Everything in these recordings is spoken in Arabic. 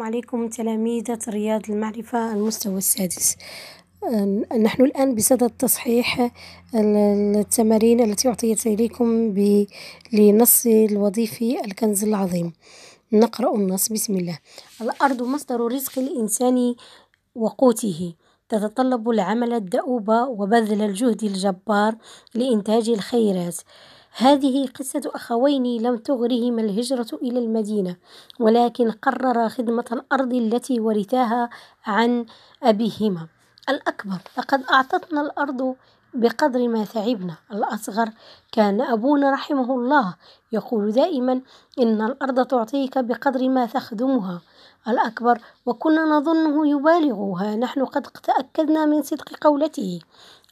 عليكم تلاميذة رياض المعرفة المستوى السادس نحن الآن بصدد تصحيح التمارين التي أعطيت إليكم لنص الوظيفي الكنز العظيم نقرأ النص بسم الله الأرض مصدر رزق الإنسان وقوته تتطلب العمل الدؤوب وبذل الجهد الجبار لإنتاج الخيرات هذه قصة أخوين لم تغرهما الهجرة إلى المدينة ولكن قررا خدمة الأرض التي ورثاها عن أبيهما الأكبر لقد أعطتنا الأرض بقدر ما تعبنا الأصغر كان أبونا رحمه الله يقول دائما إن الأرض تعطيك بقدر ما تخدمها الأكبر وكنا نظنه يبالغها نحن قد تأكدنا من صدق قولته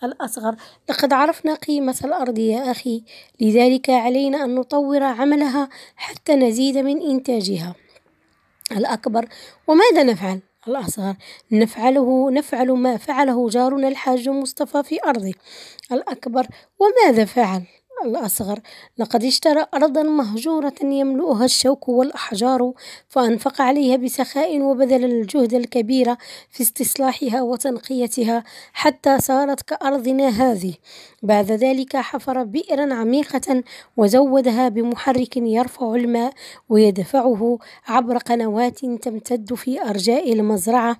الأصغر لقد عرفنا قيمة الأرض يا أخي لذلك علينا أن نطور عملها حتى نزيد من إنتاجها الأكبر وماذا نفعل؟ الأصغر نفعله نفعل ما فعله جارنا الحاج مصطفى في أرضه الأكبر وماذا فعل الأصغر لقد اشترى أرضا مهجورة يملؤها الشوك والأحجار فأنفق عليها بسخاء وبذل الجهد الكبير في استصلاحها وتنقيتها حتى صارت كأرضنا هذه بعد ذلك حفر بئرا عميقة وزودها بمحرك يرفع الماء ويدفعه عبر قنوات تمتد في أرجاء المزرعة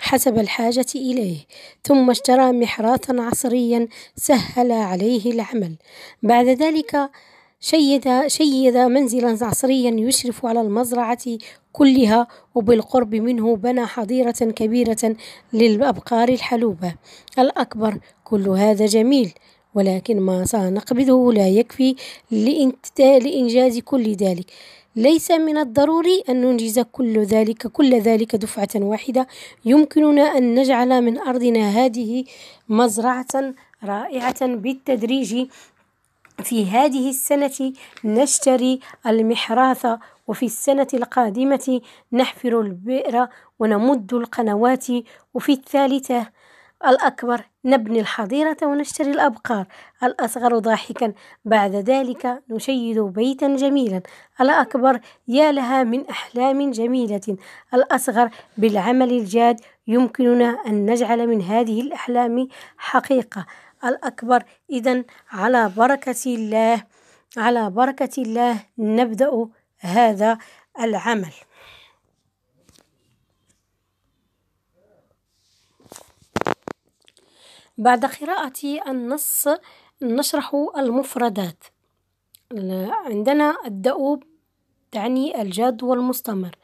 حسب الحاجة إليه ثم اشترى محراثا عصريا سهل عليه العمل بعد بعد ذلك شيد, شيد منزلا عصريا يشرف على المزرعة كلها وبالقرب منه بنى حظيرة كبيرة للأبقار الحلوبة الأكبر كل هذا جميل ولكن ما سنقبضه لا يكفي لإنجاز كل ذلك ليس من الضروري أن ننجز كل ذلك كل ذلك دفعة واحدة يمكننا أن نجعل من أرضنا هذه مزرعة رائعة بالتدريج في هذه السنة نشتري المحراث وفي السنة القادمة نحفر البئر ونمد القنوات وفي الثالثة الأكبر نبني الحظيرة ونشتري الأبقار الأصغر ضاحكا بعد ذلك نشيد بيتا جميلا الأكبر يا لها من أحلام جميلة الأصغر بالعمل الجاد يمكننا أن نجعل من هذه الأحلام حقيقة الأكبر إذا على بركة الله على بركة الله نبدأ هذا العمل بعد قراءة النص نشرح المفردات عندنا الدؤوب تعني الجاد والمستمر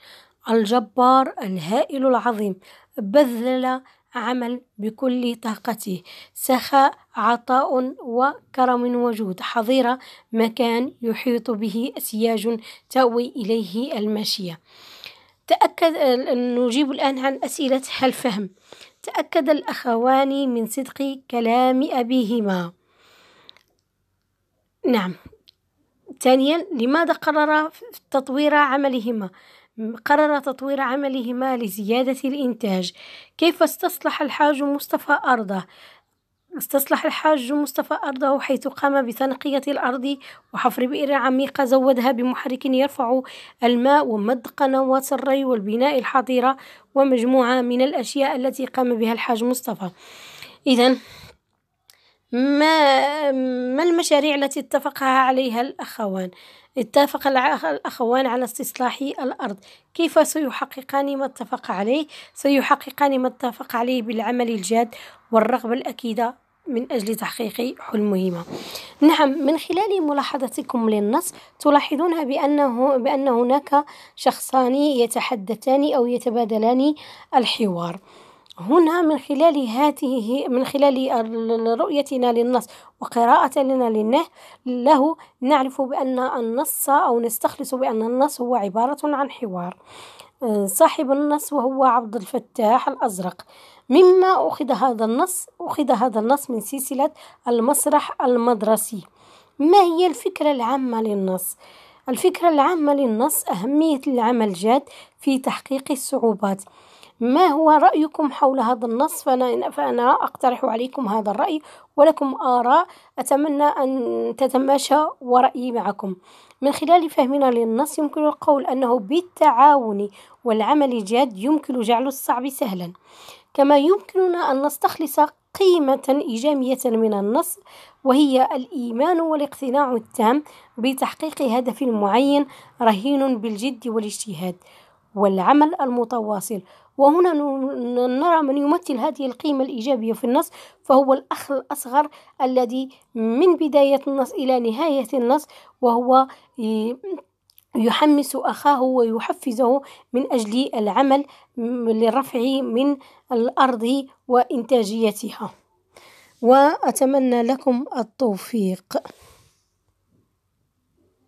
الجبار الهائل العظيم بذل عمل بكل طاقته سخاء عطاء وكرم وجود حظيرة مكان يحيط به أسياج تأوي إليه الماشية تأكد نجيب الآن عن أسئلة هل فهم تأكد الأخوان من صدق كلام أبيهما نعم ثانيا لماذا قرر تطوير عملهما قرر تطوير عملهما لزيادة الإنتاج كيف استصلح الحاج مصطفى أرضه استصلح الحاج مصطفى أرضه حيث قام بتنقية الأرض وحفر بئر عميقة زودها بمحرك يرفع الماء ومد قنوات الري والبناء الحظيرة ومجموعة من الأشياء التي قام بها الحاج مصطفى إذا ما ما المشاريع التي اتفقها عليها الأخوان؟ اتفق الأخوان على استصلاح الأرض كيف سيحققان ما اتفق عليه؟ سيحققان ما اتفق عليه بالعمل الجاد والرغبة الأكيدة من أجل تحقيق حلمهما نعم من خلال ملاحظتكم للنص تلاحظون بأنه بأن هناك شخصان يتحدثان أو يتبادلان الحوار هنا من خلال هاته من خلال رؤيتنا للنص وقراءة لنا للنه له نعرف بأن النص أو نستخلص بأن النص هو عبارة عن حوار صاحب النص وهو عبد الفتاح الأزرق مما أخذ هذا النص أخذ هذا النص من سلسلة المسرح المدرسي ما هي الفكرة العامة للنص؟ الفكرة العامة للنص أهمية العمل الجاد في تحقيق الصعوبات ما هو رأيكم حول هذا النص فأنا, فأنا أقترح عليكم هذا الرأي ولكم آراء أتمنى أن تتماشى ورأيي معكم من خلال فهمنا للنص يمكن القول أنه بالتعاون والعمل جاد يمكن جعل الصعب سهلا كما يمكننا أن نستخلص قيمة إيجابية من النص وهي الإيمان والاقتناع التام بتحقيق هدف معين رهين بالجد والاجتهاد والعمل المتواصل وهنا نرى من يمثل هذه القيمة الإيجابية في النص فهو الأخ الأصغر الذي من بداية النص إلى نهاية النص وهو يحمس أخاه ويحفزه من أجل العمل للرفع من الأرض وإنتاجيتها وأتمنى لكم التوفيق